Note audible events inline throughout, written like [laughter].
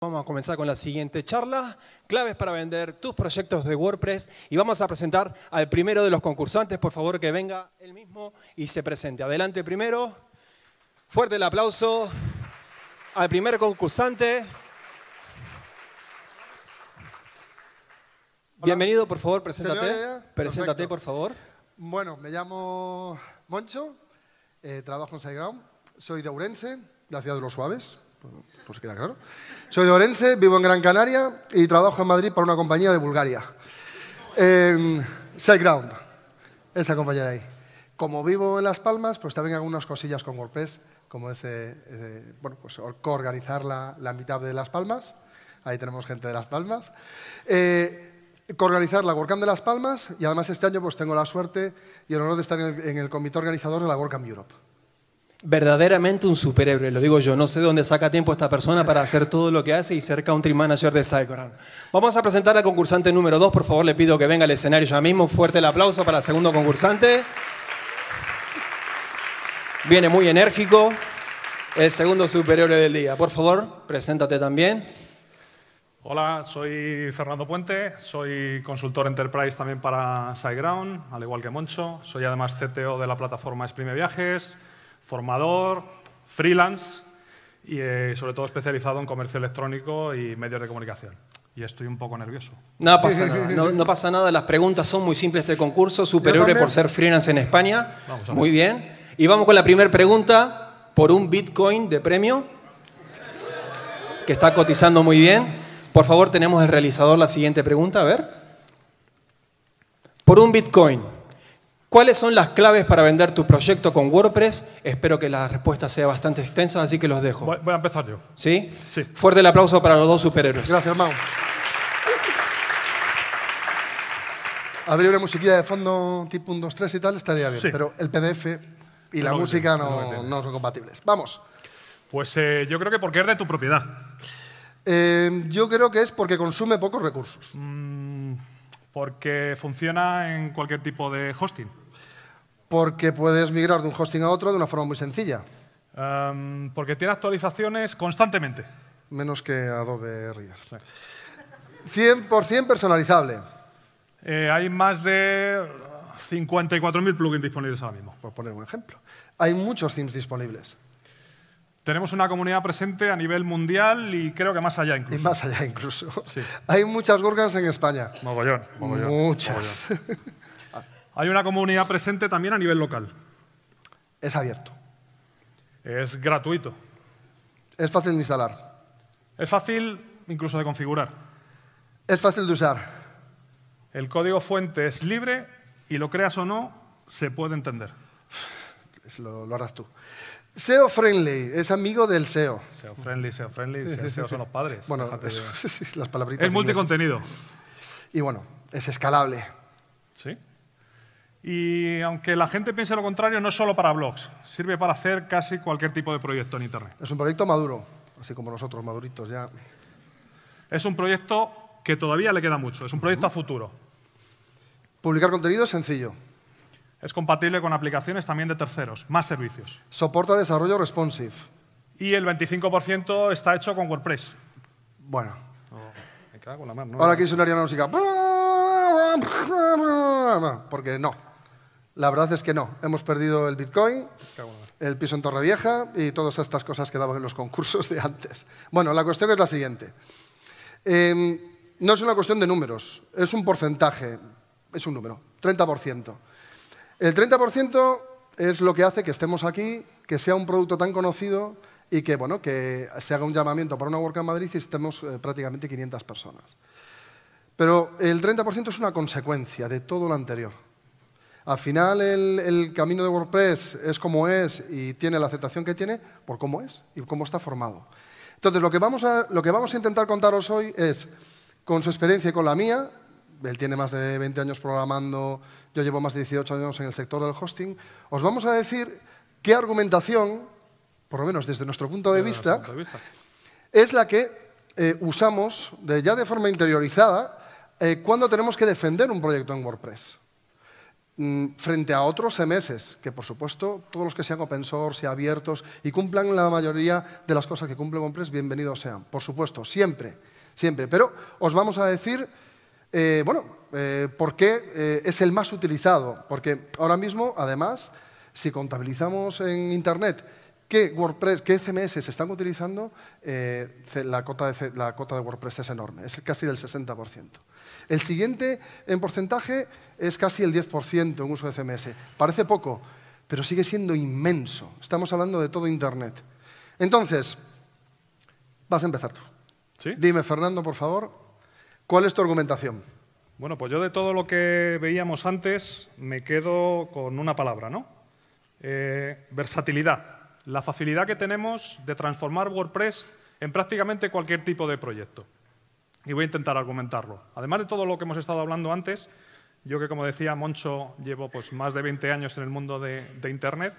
Vamos a comenzar con la siguiente charla, claves para vender tus proyectos de WordPress y vamos a presentar al primero de los concursantes, por favor que venga él mismo y se presente. Adelante primero, fuerte el aplauso al primer concursante. Bienvenido, por favor, preséntate. Preséntate, por favor. Bueno, me llamo Moncho, eh, trabajo en SiteGround, soy de Ourense, de la ciudad de los Suaves. Pues, pues queda claro. Soy de Orense, vivo en Gran Canaria y trabajo en Madrid para una compañía de Bulgaria. En esa compañía de ahí. Como vivo en Las Palmas, pues también hago unas cosillas con WordPress, como ese, bueno, pues coorganizar la, mitad de Las Palmas. Ahí tenemos gente de Las Palmas. Eh, coorganizar la WordCamp de Las Palmas y además este año pues tengo la suerte y el honor de estar en el, comité organizador de la WordCamp Europe verdaderamente un superhéroe, lo digo yo. No sé de dónde saca tiempo esta persona para hacer todo lo que hace y ser country manager de SiteGround. Vamos a presentar al concursante número 2. Por favor, le pido que venga al escenario ya mismo. Fuerte el aplauso para el segundo concursante. Viene muy enérgico. El segundo superhéroe del día. Por favor, preséntate también. Hola, soy Fernando Puente, soy consultor enterprise también para SiteGround, al igual que Moncho. Soy además CTO de la plataforma Exprime Viajes, formador, freelance y eh, sobre todo especializado en comercio electrónico y medios de comunicación. Y estoy un poco nervioso. No pasa nada, no, pasa nada. las preguntas son muy simples de este concurso, superhéroe por ser freelance en España. muy bien. Y vamos con la primera pregunta por un Bitcoin de premio que está cotizando muy bien. Por favor, tenemos el realizador la siguiente pregunta, a ver. Por un Bitcoin. ¿Cuáles son las claves para vender tu proyecto con WordPress? Espero que la respuesta sea bastante extensa, así que los dejo. Voy, a empezar yo. ¿Sí? Sí. Fuerte el aplauso para los dos superhéroes. Gracias, Mau. Abrir una musiquilla de fondo tipo un 2, y tal estaría bien, pero el PDF y la música no, son compatibles. Vamos. Pues eh, yo creo que porque es de tu propiedad. Eh, yo creo que es porque consume pocos recursos. Mm, porque funciona en cualquier tipo de hosting. Porque puedes migrar de un hosting a otro de una forma muy sencilla. Em, porque tiene actualizaciones constantemente. Menos que Adobe Reader. 100% personalizable. Eh, hay más de 54.000 plugins disponibles ahora mismo. Por poner un ejemplo. Hay muchos themes disponibles tenemos una comunidad presente a nivel mundial y creo que más allá incluso. Y más allá incluso. Hay muchas gorgas en España. Mogollón. muchas. Hay una comunidad presente también a nivel local. Es abierto. Es gratuito. Es fácil de instalar. Es fácil incluso de configurar. Es fácil de usar. El código fuente es libre y lo creas o no, se puede entender. lo harás tú. SEO friendly, es amigo del SEO. SEO friendly, SEO friendly, SEO, son los padres. Bueno, [laughs] las palabritas. Es multicontenido. Y bueno, es escalable. Sí. Y aunque la gente piense lo contrario, no es solo para blogs, sirve para hacer casi cualquier tipo de proyecto en Internet. Es un proyecto maduro, así como nosotros, maduritos ya. Es un proyecto que todavía le queda mucho, es un proyecto a futuro. Publicar contenido es sencillo, es compatible con aplicaciones también de terceros, más servicios. Soporta desarrollo responsive. Y el 25% está hecho con WordPress. Bueno. Ahora aquí sonaría una música. Porque no. La verdad es que no. Hemos perdido el Bitcoin, el piso en Torrevieja y todas estas cosas que daban en los concursos de antes. Bueno, la cuestión es la siguiente. Em, no es una cuestión de números, es un porcentaje, es un número, 30%. El 30% es lo que hace que estemos aquí, que sea un producto tan conocido y que, bueno, que se haga un llamamiento para una WordCamp Madrid y estemos eh, prácticamente 500 personas. Pero el 30% es una consecuencia de todo lo anterior. Al final el, camino de WordPress es como es y tiene la aceptación que tiene por cómo es y cómo está formado. Entonces, lo que vamos a, lo que vamos a intentar contaros hoy es, con su experiencia y con la mía, él tiene más de 20 años programando, yo llevo más de 18 años en el sector del hosting, os vamos a decir qué argumentación, por lo menos desde nuestro punto de, vista, es la que eh, usamos ya de forma interiorizada eh, cuando tenemos que defender un proyecto en WordPress mm, frente a otros CMS, que por supuesto todos los que sean open source y abiertos y cumplan la mayoría de las cosas que cumple WordPress, bienvenidos sean, por supuesto, siempre, siempre. Pero os vamos a decir eh, bueno, eh, ¿por qué eh, es el más utilizado? Porque ahora mismo, además, si contabilizamos en Internet qué CMS se están utilizando, la, cota de, WordPress es enorme, es casi del 60%. El siguiente en porcentaje es casi el 10% en uso de CMS. Parece poco, pero sigue siendo inmenso. Estamos hablando de todo Internet. Entonces, vas a empezar tú. ¿Sí? Dime, Fernando, por favor, ¿Cuál es tu argumentación? Bueno, pues yo de todo lo que veíamos antes me quedo con una palabra, ¿no? Eh, versatilidad. La facilidad que tenemos de transformar WordPress en prácticamente cualquier tipo de proyecto. Y voy a intentar argumentarlo. Además de todo lo que hemos estado hablando antes, yo que como decía Moncho llevo pues, más de 20 años en el mundo de, de Internet,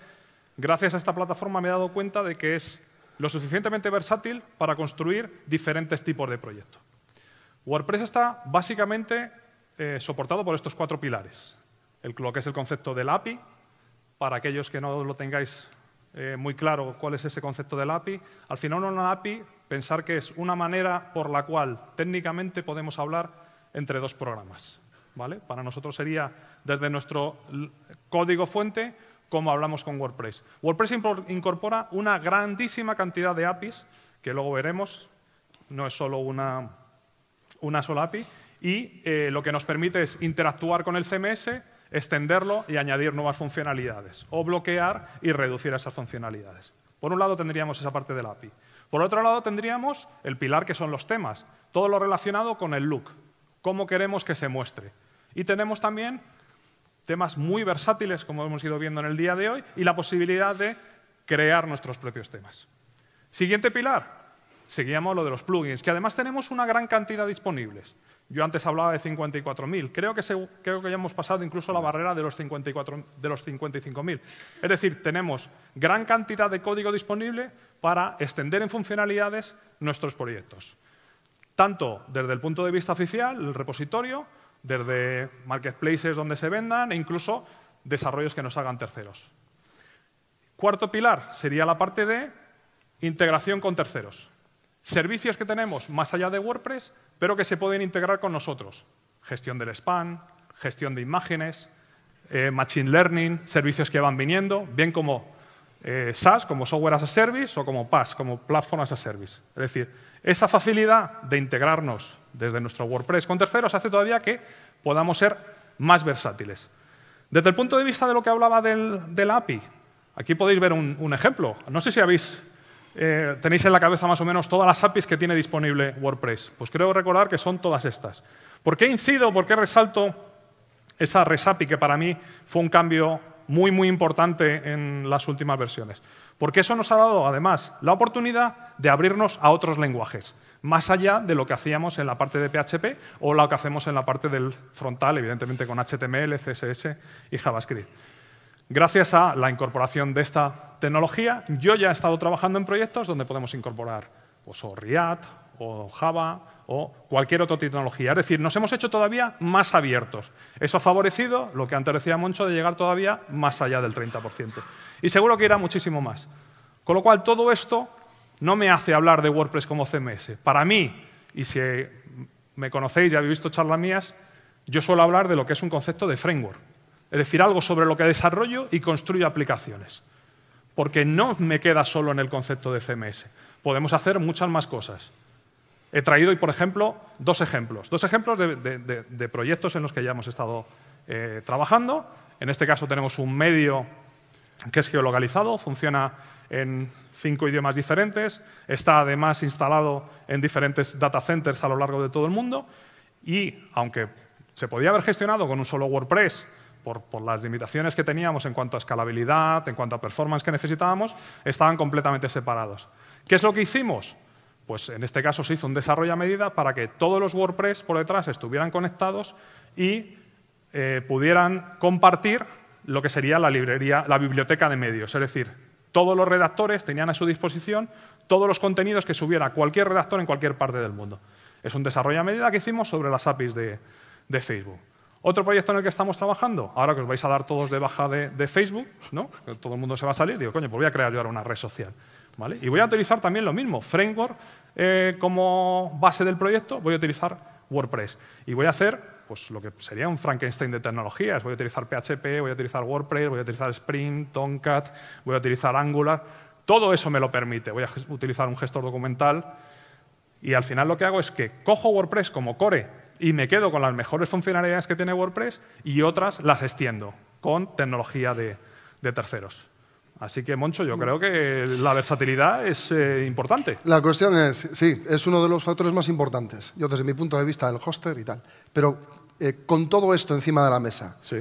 gracias a esta plataforma me he dado cuenta de que es lo suficientemente versátil para construir diferentes tipos de proyectos. WordPress está básicamente eh, soportado por estos cuatro pilares. lo que es el concepto del API, para aquellos que no lo tengáis eh, muy claro cuál es ese concepto del API. Al final una API, pensar que es una manera por la cual técnicamente podemos hablar entre dos programas. ¿vale? Para nosotros sería desde nuestro código fuente como hablamos con WordPress. WordPress incorpora una grandísima cantidad de APIs que luego veremos. No es solo una, una sola API, y eh, lo que nos permite es interactuar con el CMS, extenderlo y añadir nuevas funcionalidades, o bloquear y reducir esas funcionalidades. Por un lado tendríamos esa parte de la API. Por otro lado tendríamos el pilar que son los temas, todo lo relacionado con el look, cómo queremos que se muestre. Y tenemos también temas muy versátiles, como hemos ido viendo en el día de hoy, y la posibilidad de crear nuestros propios temas. Siguiente pilar, seguíamos lo de los plugins, que además tenemos una gran cantidad disponibles. Yo antes hablaba de 54.000, creo, que creo que ya hemos pasado incluso la barrera de los, de los 55.000. Es decir, tenemos gran cantidad de código disponible para extender en funcionalidades nuestros proyectos. Tanto desde el punto de vista oficial, el repositorio, desde marketplaces donde se vendan e incluso desarrollos que nos hagan terceros. Cuarto pilar sería la parte de integración con terceros. Servicios que tenemos más allá de WordPress, pero que se pueden integrar con nosotros. Gestión del spam, gestión de imágenes, eh, machine learning, servicios que van viniendo, bien como eh, SaaS, como software as a service, o como PaaS, como platform as a service. Es decir, esa facilidad de integrarnos desde nuestro WordPress con terceros hace todavía que podamos ser más versátiles. Desde el punto de vista de lo que hablaba del, del API, aquí podéis ver un, ejemplo. No sé si habéis eh, tenéis en la cabeza más o menos todas las APIs que tiene disponible WordPress. Pues creo recordar que son todas estas. ¿Por qué incido, por qué resalto esa RESAPI que para mí fue un cambio muy, muy importante en las últimas versiones? Porque eso nos ha dado, además, la oportunidad de abrirnos a otros lenguajes, más allá de lo que hacíamos en la parte de PHP o lo que hacemos en la parte del frontal, evidentemente con HTML, CSS y JavaScript. Gracias a la incorporación de esta tecnología, yo ya he estado trabajando en proyectos donde podemos incorporar pues, o React, o Java, o cualquier otra tecnología. Es decir, nos hemos hecho todavía más abiertos. Eso ha favorecido lo que antes decía Moncho de llegar todavía más allá del 30%. Y seguro que irá muchísimo más. Con lo cual, todo esto no me hace hablar de WordPress como CMS. Para mí, y si me conocéis y habéis visto charlas mías, yo suelo hablar de lo que es un concepto de framework. Es decir, algo sobre lo que desarrollo y construyo aplicaciones. Porque no me queda solo en el concepto de CMS. Podemos hacer muchas más cosas. He traído hoy, por ejemplo, dos ejemplos. Dos ejemplos de, proyectos en los que ya hemos estado eh, trabajando. En este caso tenemos un medio que es geolocalizado, funciona en cinco idiomas diferentes, está además instalado en diferentes data centers a lo largo de todo el mundo y, aunque se podía haber gestionado con un solo WordPress por, las limitaciones que teníamos en cuanto a escalabilidad, en cuanto a performance que necesitábamos, estaban completamente separados. ¿Qué es lo que hicimos? Pues en este caso se hizo un desarrollo a medida para que todos los WordPress por detrás estuvieran conectados y eh, pudieran compartir lo que sería la, biblioteca de medios. Es decir, todos los redactores tenían a su disposición todos los contenidos que subiera cualquier redactor en cualquier parte del mundo. Es un desarrollo a medida que hicimos sobre las APIs de Facebook. Otro proyecto en el que estamos trabajando, ahora que os vais a dar todos de baja de, Facebook, ¿no? todo el mundo se va a salir, digo, coño, pues voy a crear yo ahora una red social. ¿vale? Y voy a utilizar también lo mismo, framework eh, como base del proyecto, voy a utilizar WordPress. Y voy a hacer pues, lo que sería un Frankenstein de tecnologías. Voy a utilizar PHP, voy a utilizar WordPress, voy a utilizar Sprint, Tomcat, voy a utilizar Angular. Todo eso me lo permite. Voy a utilizar un gestor documental y al final lo que hago es que cojo WordPress como core y me quedo con las mejores funcionalidades que tiene WordPress y otras las extiendo con tecnología de, terceros. Así que, Moncho, yo creo que la versatilidad es eh, importante. La cuestión es, sí, es uno de los factores más importantes. Yo desde mi punto de vista, del hoster y tal. Pero eh, con todo esto encima de la mesa, ¿Sí?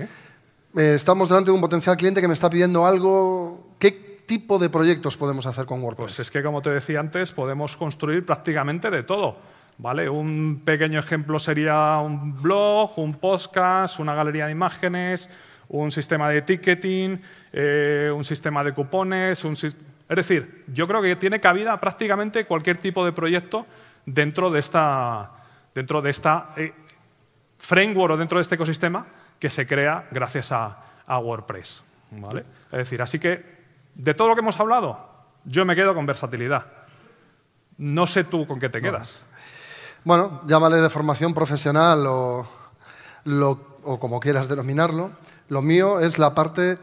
Eh, estamos delante de un potencial cliente que me está pidiendo algo. que tipo de proyectos podemos hacer con WordPress? Pues es que, como te decía antes, podemos construir prácticamente de todo. ¿vale? Un pequeño ejemplo sería un blog, un podcast, una galería de imágenes, un sistema de ticketing, eh, un sistema de cupones. Un, es decir, yo creo que tiene cabida prácticamente cualquier tipo de proyecto dentro de esta, dentro de esta eh, framework o dentro de este ecosistema que se crea gracias a, a WordPress. ¿vale? Es decir, así que de todo lo que hemos hablado, yo me quedo con versatilidad. No sé tú con qué te quedas. Bueno, llámale de formación profesional o, o como quieras denominarlo. Lo mío es la parte,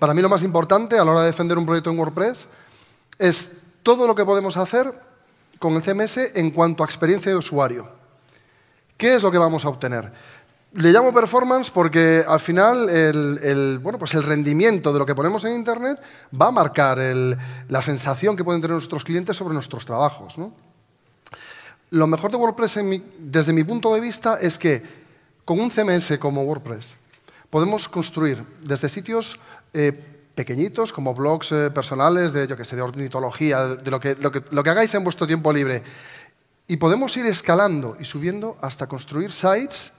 para mí lo más importante a la hora de defender un proyecto en WordPress es todo lo que podemos hacer con el CMS en cuanto a experiencia de usuario. ¿Qué es lo que vamos a obtener? Le llamo performance porque al final el, bueno, pues el rendimiento de lo que ponemos en Internet va a marcar la sensación que pueden tener nuestros clientes sobre nuestros trabajos. Lo mejor de WordPress, desde mi punto de vista, es que con un CMS como WordPress podemos construir desde sitios eh, pequeñitos, como blogs eh, personales de, yo que sé, de ornitología, de lo que, lo, que, lo que hagáis en vuestro tiempo libre, y podemos ir escalando y subiendo hasta construir sites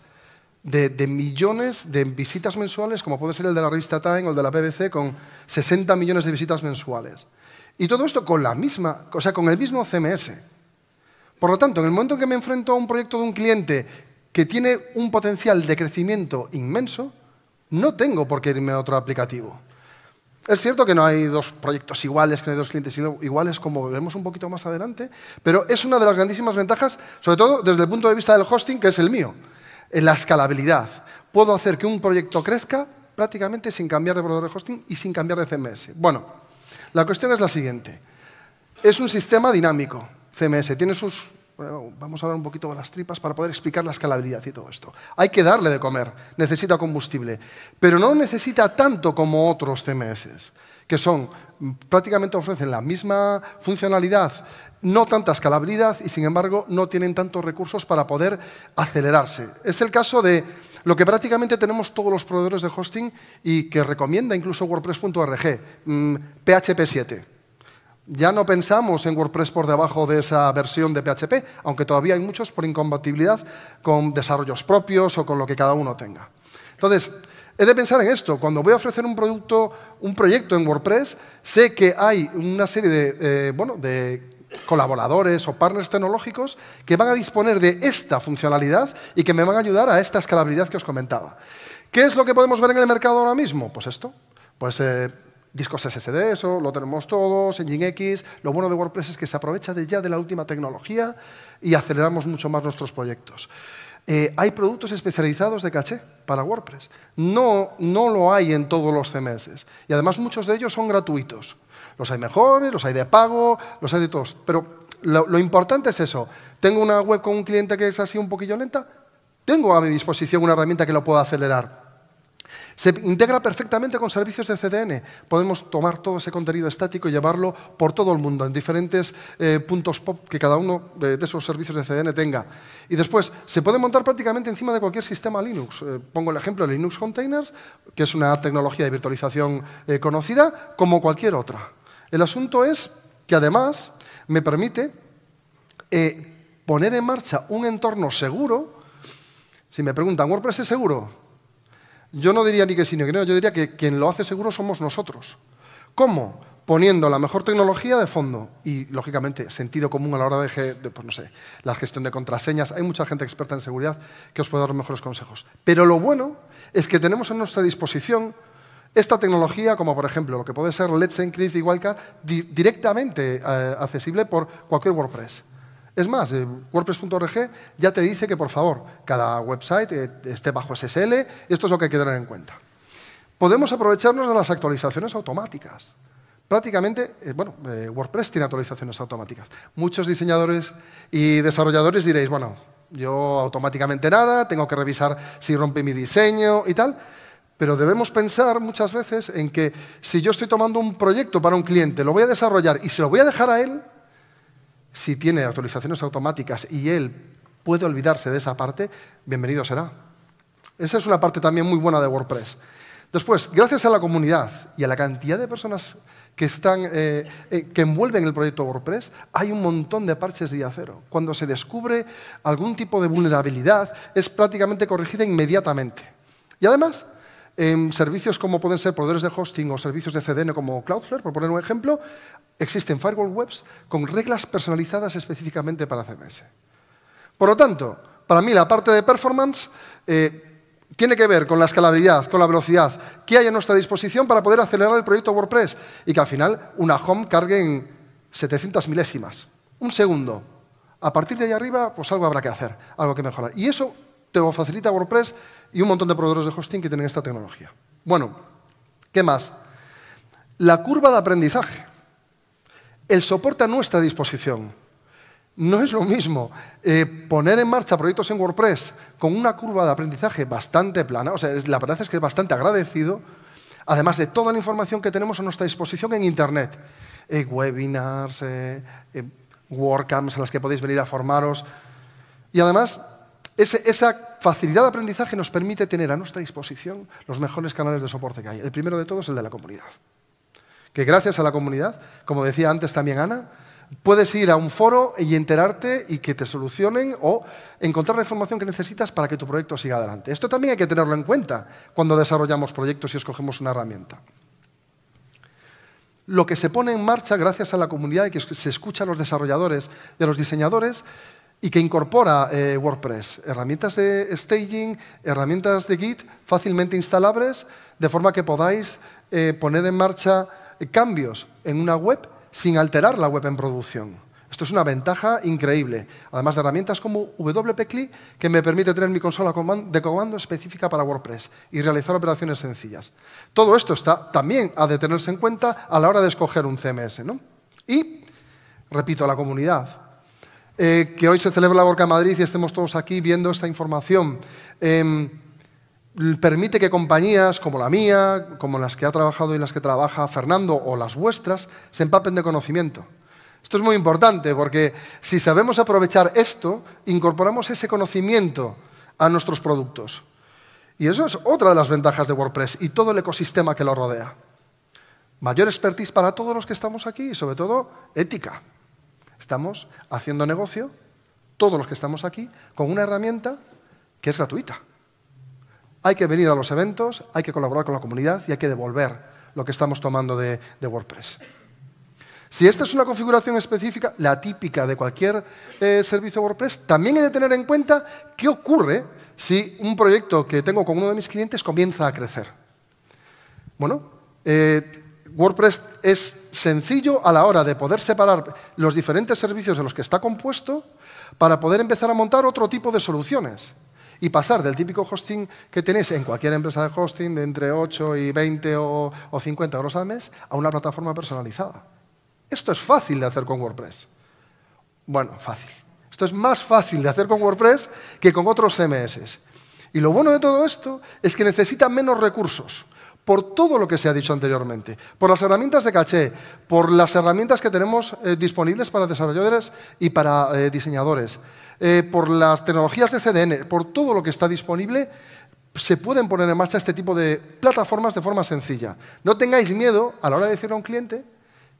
de, millones de visitas mensuales, como puede ser el de la revista Time o el de la BBC, con 60 millones de visitas mensuales. Y todo esto con la misma, o sea, con el mismo CMS. Por lo tanto, en el momento en que me enfrento a un proyecto de un cliente que tiene un potencial de crecimiento inmenso, no tengo por qué irme a otro aplicativo. Es cierto que no hay dos proyectos iguales, que no hay dos clientes iguales, como veremos un poquito más adelante, pero es una de las grandísimas ventajas, sobre todo desde el punto de vista del hosting, que es el mío en la escalabilidad. Puedo hacer que un proyecto crezca prácticamente sin cambiar de proveedor de hosting y sin cambiar de CMS. Bueno, la cuestión es la siguiente. Es un sistema dinámico, CMS. Tiene sus... vamos a hablar un poquito de las tripas para poder explicar la escalabilidad y todo esto. Hay que darle de comer, necesita combustible, pero no necesita tanto como otros CMS que son mm, prácticamente ofrecen la misma funcionalidad, no tanta escalabilidad y sin embargo no tienen tantos recursos para poder acelerarse. Es el caso de lo que prácticamente tenemos todos los proveedores de hosting y que recomienda incluso WordPress.org, PHP mm, 7. Ya no pensamos en WordPress por debajo de esa versión de PHP, aunque todavía hay muchos por incompatibilidad con desarrollos propios o con lo que cada uno tenga. Entonces, He de pensar en esto. Cuando voy a ofrecer un producto, un proyecto en WordPress, sé que hay una serie de, eh, bueno, de colaboradores o partners tecnológicos que van a disponer de esta funcionalidad y que me van a ayudar a esta escalabilidad que os comentaba. ¿Qué es lo que podemos ver en el mercado ahora mismo? Pues esto. Pues eh, discos SSD, eso lo tenemos todos, X. Lo bueno de WordPress es que se aprovecha de ya de la última tecnología y aceleramos mucho más nuestros proyectos. Eh, hay productos especializados de caché para WordPress. No, no lo hay en todos los CMS. Y además muchos de ellos son gratuitos. Los hay mejores, los hay de pago, los hay de todos. Pero lo importante es eso. Tengo una web con un cliente que es así un poquillo lenta. Tengo a mi disposición una herramienta que lo pueda acelerar. Se integra perfectamente con servicios de CDN. Podemos tomar todo ese contenido estático y llevarlo por todo el mundo, en diferentes eh, puntos pop que cada uno eh, de, esos servicios de CDN tenga. Y después, se puede montar prácticamente encima de cualquier sistema Linux. Eh, pongo el ejemplo de Linux Containers, que es una tecnología de virtualización conocida, como cualquier otra. El asunto es que además me permite poner en marcha un entorno seguro. Si me preguntan, ¿WordPress es seguro? Yo no diría ni que sí ni que no, yo diría que quien lo hace seguro somos nosotros. ¿Cómo? Poniendo la mejor tecnología de fondo y, lógicamente, sentido común a la hora de, pues no sé, la gestión de contraseñas. Hay mucha gente experta en seguridad que os puede dar los mejores consejos. Pero lo bueno es que tenemos a nuestra disposición esta tecnología, como por ejemplo lo que puede ser Let's Encrypt y Wildcard, directamente eh, accesible por cualquier WordPress. Es más, WordPress.org ya te dice que, por favor, cada website eh, esté bajo SSL. Esto es lo que hay que tener en cuenta. Podemos aprovecharnos de las actualizaciones automáticas. Prácticamente, eh, bueno, eh, WordPress tiene actualizaciones automáticas. Muchos diseñadores y desarrolladores diréis, bueno, yo automáticamente nada, tengo que revisar si rompe mi diseño y tal. Pero debemos pensar muchas veces en que si yo estoy tomando un proyecto para un cliente, lo voy a desarrollar y se lo voy a dejar a él, si tiene actualizaciones automáticas y él puede olvidarse de esa parte, bienvenido será. Esa es una parte también muy buena de WordPress. Después, gracias a la comunidad y a la cantidad de personas que, están, eh, eh, que envuelven el proyecto WordPress, hay un montón de parches de acero. Cuando se descubre algún tipo de vulnerabilidad, es prácticamente corregida inmediatamente. Y además, en servicios como pueden ser proveedores de hosting o servicios de CDN como Cloudflare, por poner un ejemplo, existen firewall webs con reglas personalizadas específicamente para CMS. Por lo tanto, para mí la parte de performance eh, tiene que ver con la escalabilidad, con la velocidad que hay a nuestra disposición para poder acelerar el proyecto WordPress y que al final una home cargue en 700 milésimas, un segundo. A partir de ahí arriba, pues algo habrá que hacer, algo que mejorar. Y eso te lo facilita WordPress y un montón de proveedores de hosting que tienen esta tecnología. Bueno, ¿qué más? La curva de aprendizaje. El soporte a nuestra disposición. No es lo mismo eh, poner en marcha proyectos en WordPress con una curva de aprendizaje bastante plana, o sea, la verdad es que es bastante agradecido, además de toda la información que tenemos a nuestra disposición en Internet, eh, webinars, eh, eh, WordCamps a las que podéis venir a formaros, y además esa facilidad de aprendizaje nos permite tener a nuestra disposición los mejores canales de soporte que hay. El primero de todos es el de la comunidad. Que gracias a la comunidad, como decía antes también Ana, puedes ir a un foro y enterarte y que te solucionen o encontrar la información que necesitas para que tu proyecto siga adelante. Esto también hay que tenerlo en cuenta cuando desarrollamos proyectos y escogemos una herramienta. Lo que se pone en marcha gracias a la comunidad y que se escucha a los desarrolladores y a los diseñadores y que incorpora eh, WordPress, herramientas de staging, herramientas de Git fácilmente instalables, de forma que podáis eh, poner en marcha eh, cambios en una web sin alterar la web en producción. Esto es una ventaja increíble, además de herramientas como WPCLI, que me permite tener mi consola de comando específica para WordPress y realizar operaciones sencillas. Todo esto está también a de tenerse en cuenta a la hora de escoger un CMS. Y, repito, a la comunidad, eh, que hoy se celebra la Borca Madrid y estemos todos aquí viendo esta información. Em, permite que compañías como la mía, como las que ha trabajado y las que trabaja Fernando o las vuestras, se empapen de conocimiento. Esto es muy importante porque si sabemos aprovechar esto, incorporamos ese conocimiento a nuestros productos. Y eso es otra de las ventajas de WordPress y todo el ecosistema que lo rodea. Mayor expertise para todos los que estamos aquí y sobre todo ética. Estamos haciendo negocio, todos los que estamos aquí, con una herramienta que es gratuita. Hay que venir a los eventos, hay que colaborar con la comunidad y hay que devolver lo que estamos tomando de, WordPress. Si esta es una configuración específica, la típica de cualquier eh, servicio WordPress, también hay que tener en cuenta qué ocurre si un proyecto que tengo con uno de mis clientes comienza a crecer. Bueno, eh, WordPress es sencillo a la hora de poder separar los diferentes servicios de los que está compuesto para poder empezar a montar otro tipo de soluciones y pasar del típico hosting que tenéis en cualquier empresa de hosting de entre 8 y 20 o, 50 euros al mes a una plataforma personalizada. Esto es fácil de hacer con WordPress. Bueno, fácil. Esto es más fácil de hacer con WordPress que con otros CMS. Y lo bueno de todo esto es que necesita menos recursos por todo lo que se ha dicho anteriormente, por las herramientas de caché, por las herramientas que tenemos eh, disponibles para desarrolladores y para eh, diseñadores, eh, por las tecnologías de CDN, por todo lo que está disponible, se pueden poner en marcha este tipo de plataformas de forma sencilla. No tengáis miedo a la hora de decirle a un cliente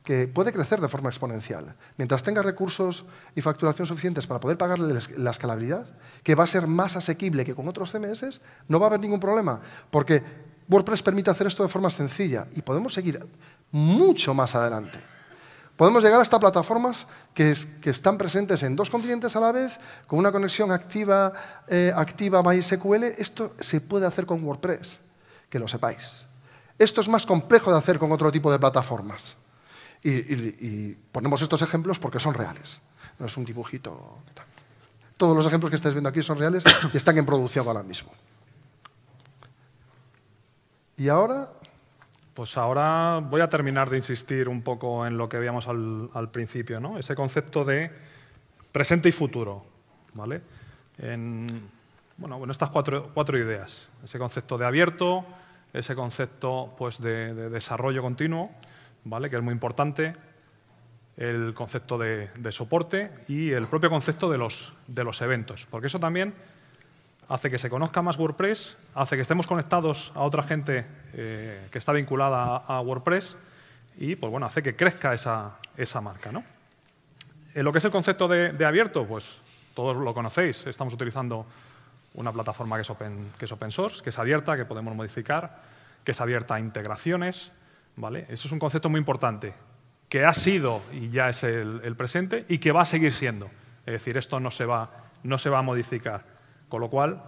que puede crecer de forma exponencial. Mientras tenga recursos y facturación suficientes para poder pagarle la escalabilidad, que va a ser más asequible que con otros CMS, no va a haber ningún problema, porque WordPress permite hacer esto de forma sencilla y podemos seguir mucho más adelante. Podemos llegar hasta plataformas que, están presentes en dos continentes a la vez, con una conexión activa, eh, activa MySQL. Esto se puede hacer con WordPress, que lo sepáis. Esto es más complejo de hacer con otro tipo de plataformas. Y, y ponemos estos ejemplos porque son reales. No es un dibujito. Todos los ejemplos que estáis viendo aquí son reales y están en producción ahora mismo. ¿Y ahora? Pues ahora voy a terminar de insistir un poco en lo que veíamos al, principio, ¿no? Ese concepto de presente y futuro, ¿vale? En, bueno, bueno, estas cuatro, ideas. Ese concepto de abierto, ese concepto pues, de, desarrollo continuo, ¿vale? que es muy importante, el concepto de, soporte y el propio concepto de los, de los eventos. Porque eso también hace que se conozca más WordPress, hace que estemos conectados a otra gente eh, que está vinculada a, WordPress y pues bueno, hace que crezca esa, marca. ¿no? lo que es el concepto de, abierto, pues todos lo conocéis, estamos utilizando una plataforma que es, open, que es open source, que es abierta, que podemos modificar, que es abierta a integraciones. ¿vale? Eso es un concepto muy importante, que ha sido y ya es el, el presente y que va a seguir siendo. Es decir, esto no se va, no se va a modificar. Con lo cual,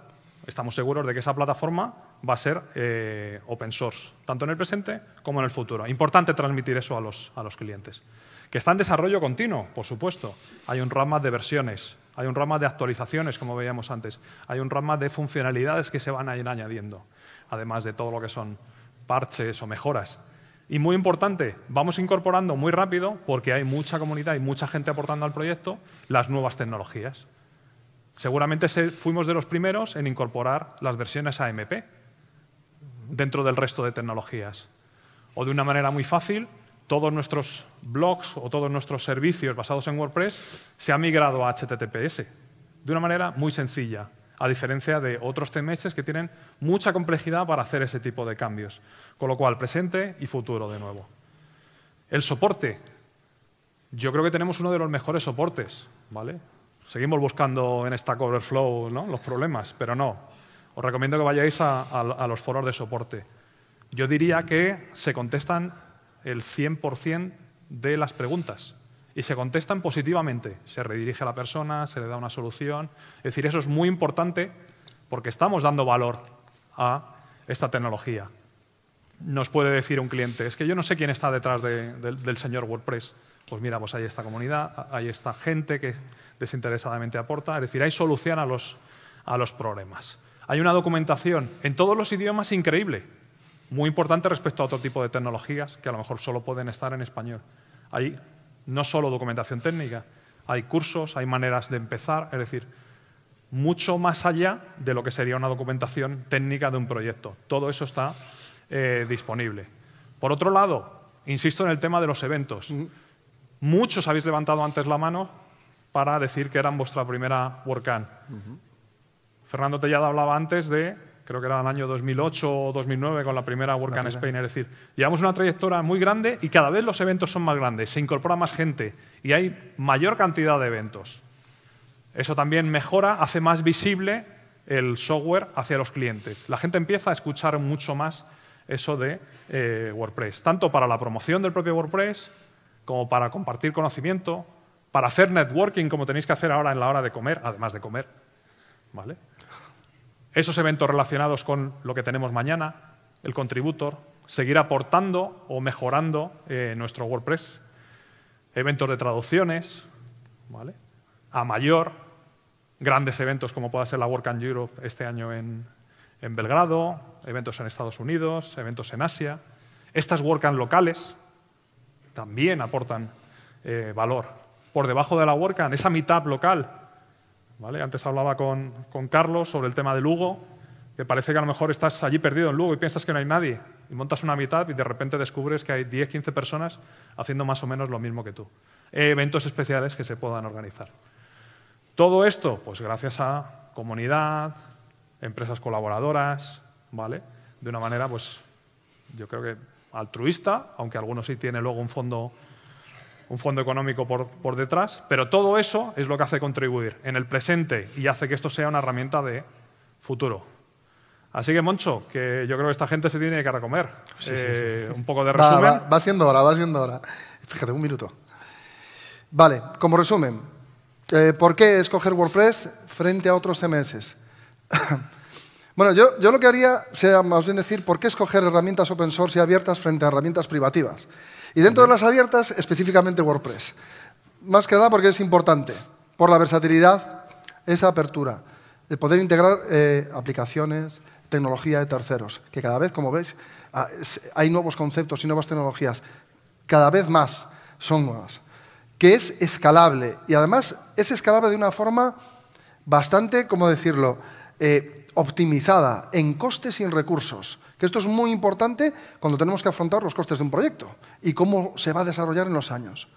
estamos seguros de que esa plataforma va a ser eh, open source, tanto en el presente como en el futuro. Importante transmitir eso a los, clientes. Que está en desarrollo continuo, por supuesto. Hay un rama de versiones, hay un rama de actualizaciones, como veíamos antes. Hay un rama de funcionalidades que se van a ir añadiendo, además de todo lo que son parches o mejoras. Y muy importante, vamos incorporando muy rápido, porque hay mucha comunidad y mucha gente aportando al proyecto, las nuevas tecnologías. Seguramente fuimos de los primeros en incorporar las versiones AMP dentro del resto de tecnologías. O de una manera muy fácil, todos nuestros blogs o todos nuestros servicios basados en WordPress se han migrado a HTTPS de una manera muy sencilla, a diferencia de otros CMS que tienen mucha complejidad para hacer ese tipo de cambios. Con lo cual, presente y futuro de nuevo. El soporte. Yo creo que tenemos uno de los mejores soportes. ¿vale? Seguimos buscando en esta Overflow ¿no? los problemas, pero no. Os recomiendo que vayáis a, los foros de soporte. Yo diría que se contestan el 100% de las preguntas y se contestan positivamente. Se redirige a la persona, se le da una solución. Es decir, eso es muy importante porque estamos dando valor a esta tecnología. Nos puede decir un cliente, es que yo no sé quién está detrás del señor WordPress. Pues mira, pues hay esta comunidad, hay esta gente que desinteresadamente aporta. Es decir, hay solución a los, a los problemas. Hay una documentación en todos los idiomas increíble, muy importante respecto a otro tipo de tecnologías que a lo mejor solo pueden estar en español. Hay no solo documentación técnica, hay cursos, hay maneras de empezar, es decir, mucho más allá de lo que sería una documentación técnica de un proyecto. Todo eso está eh, disponible. Por otro lado, insisto en el tema de los eventos. Muchos habéis levantado antes la mano para decir que eran vuestra primera WordCamp. Fernando Tellada hablaba antes de, creo que era el año 2008 o 2009 con la primera WordCamp Spain, es decir, llevamos una trayectoria muy grande y cada vez los eventos son más grandes, se incorpora más gente y hay mayor cantidad de eventos. Eso también mejora, hace más visible el software hacia los clientes. La gente empieza a escuchar mucho más eso de eh, WordPress, tanto para la promoción del propio WordPress como para compartir conocimiento, para hacer networking como tenéis que hacer ahora en la hora de comer, además de comer. ¿Vale? Esos eventos relacionados con lo que tenemos mañana, el contributor, seguir aportando o mejorando eh, nuestro WordPress, eventos de traducciones, a mayor, grandes eventos como pueda ser la WordCamp Europe este año en, Belgrado, eventos en Estados Unidos, eventos en Asia. Estas WordCamp locales también aportan eh, valor por debajo de la en esa mitad local. ¿Vale? Antes hablaba con, con, Carlos sobre el tema de Lugo, que parece que a lo mejor estás allí perdido en Lugo y piensas que no hay nadie. Y montas una mitad y de repente descubres que hay 10, 15 personas haciendo más o menos lo mismo que tú. eventos especiales que se puedan organizar. Todo esto, pues gracias a comunidad, empresas colaboradoras, ¿vale? De una manera, pues yo creo que altruista, aunque algunos sí tienen luego un fondo un fondo económico por, detrás, pero todo eso es lo que hace contribuir en el presente y hace que esto sea una herramienta de futuro. Así que, Moncho, que yo creo que esta gente se tiene que recomer. Eh, un poco de resumen. Va, siendo hora, va siendo hora. Fíjate, un minuto. Vale, como resumen, eh, ¿por qué escoger WordPress frente a otros CMS? Bueno, yo, lo que haría sería más bien decir por qué escoger herramientas open source y abiertas frente a herramientas privativas. Y dentro de las abiertas, específicamente WordPress. Más que nada porque es importante, por la versatilidad, esa apertura, el poder integrar eh, aplicaciones, tecnología de terceros, que cada vez, como veis, ah, hay nuevos conceptos y nuevas tecnologías, cada vez más son nuevas, que es escalable y además es escalable de una forma bastante, ¿cómo decirlo?, eh, optimizada en costes y en recursos. Que esto es muy importante cuando tenemos que afrontar los costes de un proyecto y cómo se va a desarrollar en los años.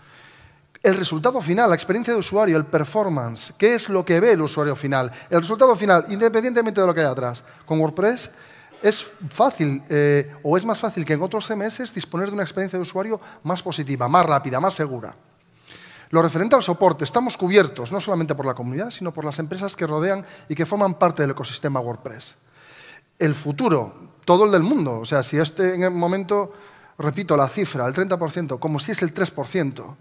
El resultado final, la experiencia de usuario, el performance, qué es lo que ve el usuario final. El resultado final, independientemente de lo que hay atrás, con WordPress es fácil eh, o es más fácil que en otros CMS disponer de una experiencia de usuario más positiva, más rápida, más segura. Lo referente al soporte, estamos cubiertos no solamente por la comunidad, sino por las empresas que rodean y que forman parte del ecosistema WordPress. El futuro, todo el del mundo, o sea, si este en el momento, repito la cifra, el 30%, como si es el 3%,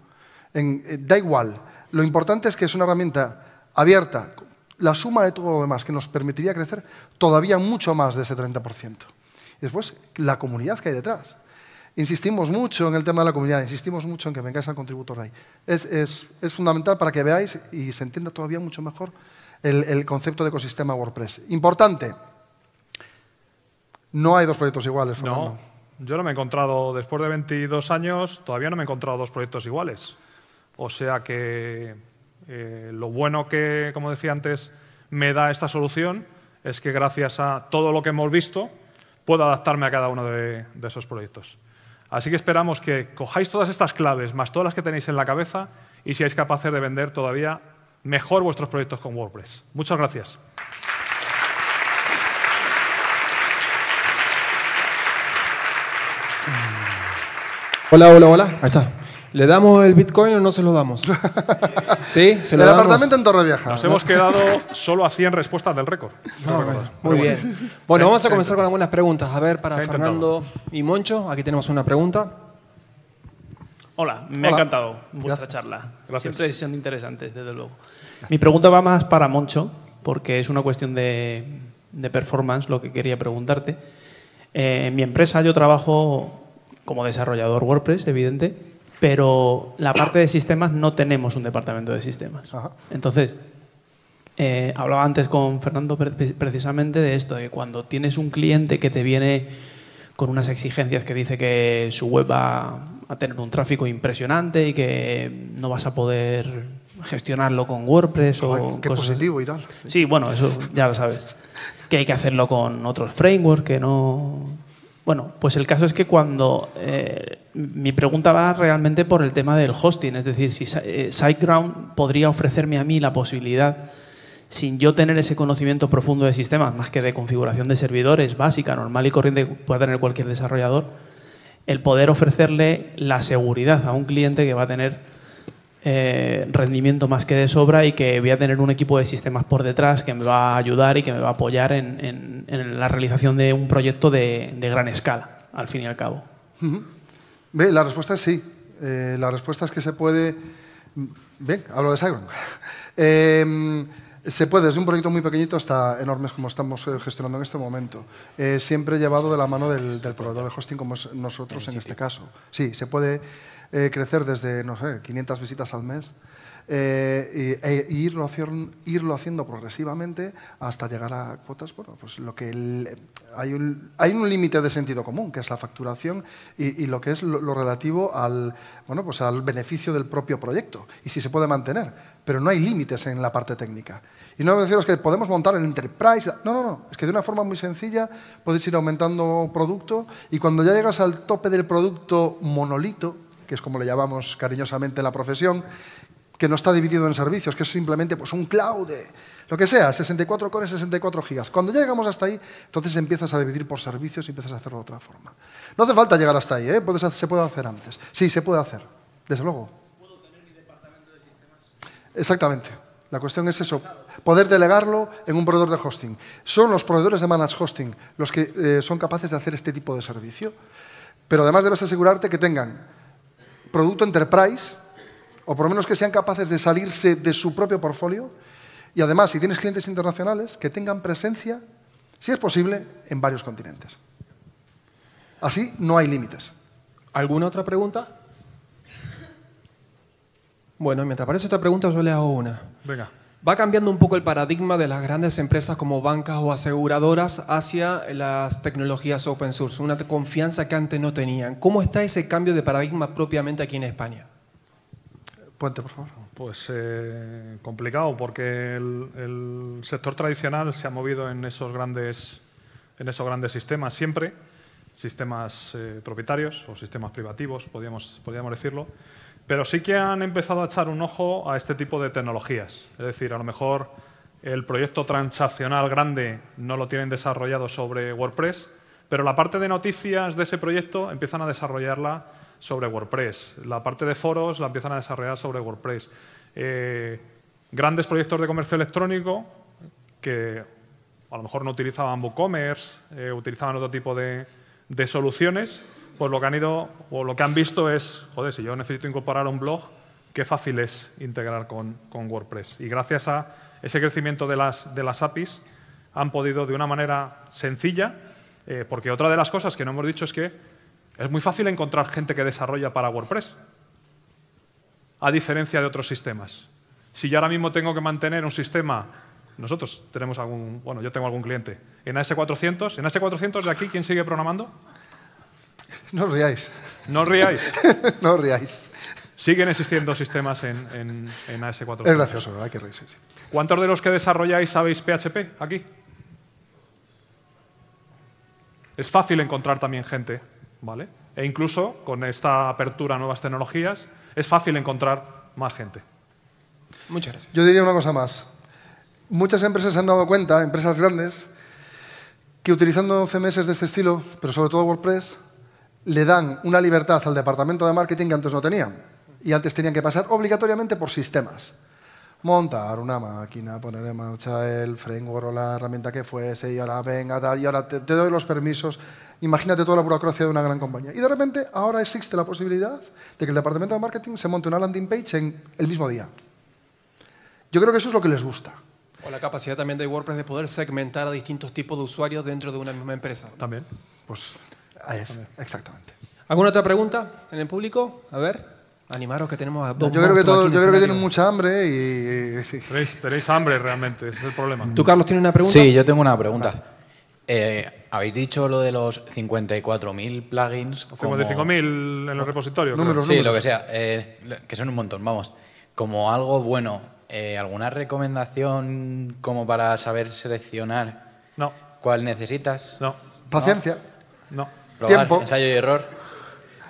en, eh, da igual. Lo importante es que es una herramienta abierta, la suma de todo lo demás, que nos permitiría crecer todavía mucho más de ese 30%. Y después, la comunidad que hay detrás. Insistimos mucho en el tema de la comunidad, insistimos mucho en que vengáis al Contributor ahí. Es, fundamental para que veáis y se entienda todavía mucho mejor el, concepto de ecosistema WordPress. Importante, no hay dos proyectos iguales, No, yo no me he encontrado, después de 22 años, todavía no me he encontrado dos proyectos iguales. O sea que eh, lo bueno que, como decía antes, me da esta solución es que gracias a todo lo que hemos visto, puedo adaptarme a cada uno de esos proyectos. Así que esperamos que cojáis todas estas claves, más todas las que tenéis en la cabeza, y seáis capaces de vender todavía mejor vuestros proyectos con WordPress. Muchas gracias. Hola, hola, hola. Ahí está. ¿Le damos el Bitcoin o no se lo damos? [laughs] ¿Sí? ¿Se apartamento en Torrevieja. Nos hemos quedado solo a 100 respuestas del récord. muy bien. Bueno, vamos a comenzar con algunas preguntas. A ver, para Fernando y Moncho, aquí tenemos una pregunta. Hola, me ha encantado vuestra charla. Gracias. Siempre son interesantes, desde luego. Mi pregunta va más para Moncho, porque es una cuestión de, performance lo que quería preguntarte. Eh, en mi empresa yo trabajo como desarrollador WordPress, evidente, pero la parte de sistemas no tenemos un departamento de sistemas. Entonces, eh, hablaba antes con Fernando precisamente de esto, de cuando tienes un cliente que te viene con unas exigencias que dice que su web va a tener un tráfico impresionante y que no vas a poder gestionarlo con WordPress o, o positivo y tal. Sí, bueno, eso ya lo sabes. Que hay que hacerlo con otros frameworks que no bueno, pues el caso es que cuando eh, mi pregunta va realmente por el tema del hosting, es decir, si eh, SiteGround podría ofrecerme a mí la posibilidad, sin yo tener ese conocimiento profundo de sistemas, más que de configuración de servidores básica, normal y corriente que pueda tener cualquier desarrollador, el poder ofrecerle la seguridad a un cliente que va a tener eh, rendimiento más que de sobra y que voy a tener un equipo de sistemas por detrás que me va a ayudar y que me va a apoyar en, la realización de un proyecto de, gran escala, al fin y al cabo. la respuesta es sí. Eh, la respuesta es que se puede... Bien, mm, hablo de Sagron. [laughs] Em, se puede, desde un proyecto muy pequeñito hasta enormes como estamos eh, gestionando en este momento. siempre llevado de la mano del, del proveedor de hosting como es nosotros en este caso. Sí, se puede eh, crecer desde, no sé, 500 visitas al mes eh, e, irlo, haciendo, progresivamente hasta llegar a cuotas, bueno, pues lo que hay un, hay un límite de sentido común, que es la facturación y, lo que es lo, relativo al, bueno, pues al beneficio del propio proyecto y si se puede mantener, pero no hay límites en la parte técnica. Y no me que podemos montar el enterprise, no, no, no, es que de una forma muy sencilla podéis ir aumentando producto y cuando ya llegas al tope del producto monolito, que es como le llamamos cariñosamente la profesión, que no está dividido en servicios, que es simplemente pues, un cloud, lo que sea, 64 cores, 64 gigas. Cuando ya llegamos hasta ahí, entonces empiezas a dividir por servicios y empiezas a hacerlo de otra forma. No hace falta llegar hasta ahí, ¿eh? se puede hacer antes. Sí, se puede hacer, desde luego. Exactamente. La cuestión es eso, poder delegarlo en un proveedor de hosting. Son los proveedores de managed hosting los que eh, son capaces de hacer este tipo de servicio, pero además debes asegurarte que tengan producto enterprise, o por lo menos que sean capaces de salirse de su propio portfolio, y además, si tienes clientes internacionales, que tengan presencia, si es posible, en varios continentes. Así no hay límites. ¿Alguna otra pregunta? Bueno, mientras aparece otra pregunta, yo le hago una. Venga va cambiando un poco el paradigma de las grandes empresas como bancas o aseguradoras hacia las tecnologías open source, una confianza que antes no tenían. ¿Cómo está ese cambio de paradigma propiamente aquí en España? Puente, por favor. Pues eh, complicado, porque el, sector tradicional se ha movido en esos grandes, en esos grandes sistemas siempre, sistemas eh, propietarios o sistemas privativos, podríamos, podríamos decirlo. Pero sí que han empezado a echar un ojo a este tipo de tecnologías. Es decir, a lo mejor el proyecto transaccional grande no lo tienen desarrollado sobre WordPress, pero la parte de noticias de ese proyecto empiezan a desarrollarla sobre WordPress. La parte de foros la empiezan a desarrollar sobre WordPress. Eh, grandes proyectos de comercio electrónico que a lo mejor no utilizaban WooCommerce, eh, utilizaban otro tipo de soluciones pues lo que han ido o lo que han visto es, joder, si yo necesito incorporar un blog, qué fácil es integrar con, WordPress. Y gracias a ese crecimiento de las, de las APIs, han podido de una manera sencilla, eh, porque otra de las cosas que no hemos dicho es que es muy fácil encontrar gente que desarrolla para WordPress, a diferencia de otros sistemas. Si yo ahora mismo tengo que mantener un sistema, nosotros tenemos algún, bueno, yo tengo algún cliente, en AS400, en AS400 de aquí, ¿quién sigue programando? No riáis. No riáis. [laughs] no riáis. Siguen existiendo sistemas en, AS4. Es gracioso, ¿verdad? Que reírse. ¿Cuántos de los que desarrolláis sabéis PHP aquí? Es fácil encontrar también gente, ¿vale? E incluso con esta apertura a nuevas tecnologías, es fácil encontrar más gente. Muchas gracias. Yo diría una cosa más. Muchas empresas se han dado cuenta, empresas grandes, que utilizando CMS de este estilo, pero sobre todo WordPress, le dan una libertad al departamento de marketing que antes no tenían. Y antes tenían que pasar obligatoriamente por sistemas. Montar una máquina, poner en marcha el framework o la herramienta que fuese, y ahora venga, y ahora te, te doy los permisos. Imagínate toda la burocracia de una gran compañía. Y de repente ahora existe la posibilidad de que el departamento de marketing se monte una landing page en el mismo día. Yo creo que eso es lo que les gusta. O la capacidad también de WordPress de poder segmentar a distintos tipos de usuarios dentro de una misma empresa. También. Pues Ah, es, exactamente. ¿Alguna otra pregunta en el público? A ver. Animaros que tenemos a dos Yo creo que, todos, yo creo que tienen mucha hambre y... tenéis, hambre realmente, es el problema. ¿Tú, Carlos, tienes una pregunta? Sí, yo tengo una pregunta. Eh, Habéis dicho lo de los 54.000 plugins. de 55.000 en los repositorios. Números, sí, lo que sea, eh, que son un montón, vamos. Como algo bueno, eh, ¿alguna recomendación como para saber seleccionar no. cuál necesitas? No. ¿Paciencia? no. Probar, Ensayo y error.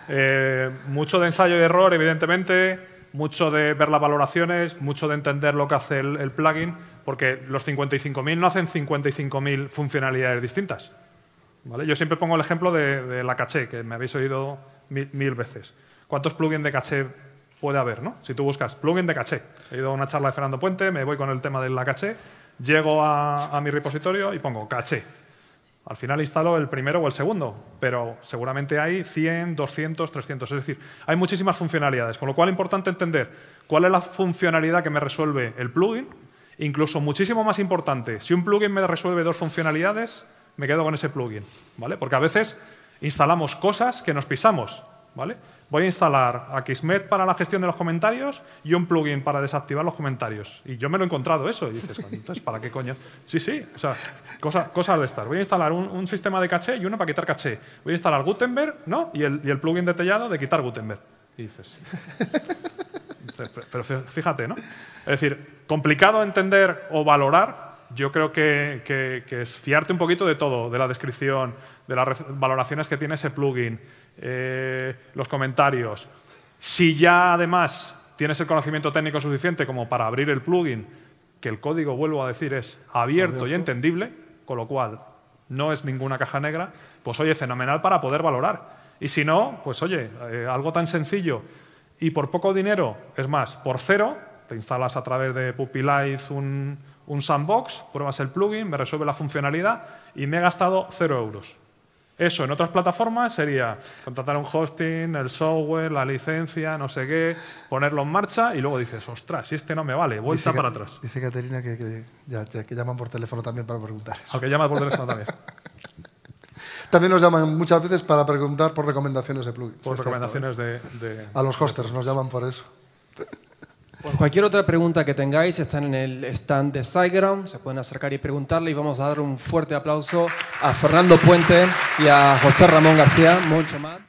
Eh, mucho de ensayo y error, evidentemente, mucho de ver las valoraciones, mucho de entender lo que hace el, plugin, porque los 55.000 no hacen 55.000 funcionalidades distintas. ¿vale? Yo siempre pongo el ejemplo de, la caché, que me habéis oído mil, veces. ¿Cuántos plugins de caché puede haber? ¿no? Si tú buscas plugin de caché, he ido a una charla de Fernando Puente, me voy con el tema de la caché, llego a, a mi repositorio y pongo caché al final instalo el primero o el segundo, pero seguramente hay 100, 200, 300. Es decir, hay muchísimas funcionalidades, con lo cual es importante entender cuál es la funcionalidad que me resuelve el plugin. Incluso muchísimo más importante, si un plugin me resuelve dos funcionalidades, me quedo con ese plugin, ¿vale? Porque a veces instalamos cosas que nos pisamos. Voy a instalar Akismet para la gestión de los comentarios y un plugin para desactivar los comentarios. Y yo me lo he encontrado eso. Y dices, entonces, ¿para qué coño? Sí, sí, o sea, cosas cosa de estas. Voy a instalar un, sistema de caché y uno para quitar caché. Voy a instalar Gutenberg, ¿no? Y el, y el plugin detallado de quitar Gutenberg. Y dices... [laughs] pero fíjate, ¿no? Es decir, complicado entender o valorar yo creo que, que, es fiarte un poquito de todo, de la descripción, de las valoraciones que tiene ese plugin, eh, los comentarios. Si ya además tienes el conocimiento técnico suficiente como para abrir el plugin, que el código, vuelvo a decir, es abierto, y entendible, con lo cual no es ninguna caja negra, pues oye, fenomenal para poder valorar. Y si no, pues oye, eh, algo tan sencillo y por poco dinero, es más, por cero, te instalas a través de Puppy un, un sandbox, pruebas el plugin, me resuelve la funcionalidad y me he gastado cero euros. Eso en otras plataformas sería contratar un hosting, el software, la licencia, no sé qué, ponerlo en marcha y luego dices, ostras, si este no me vale, vuelta para atrás. Dice Caterina que, llaman por teléfono también para preguntar. Aunque llamas por teléfono también. [laughs] también nos llaman muchas veces para preguntar por recomendaciones de plugins. Por recomendaciones ¿eh? de, A los hosters nos llaman por eso cualquier otra pregunta que tengáis, están en el stand de SiteGround, se pueden acercar y preguntarle y vamos a dar un fuerte aplauso a Fernando Puente y a José Ramón García. Mucho más.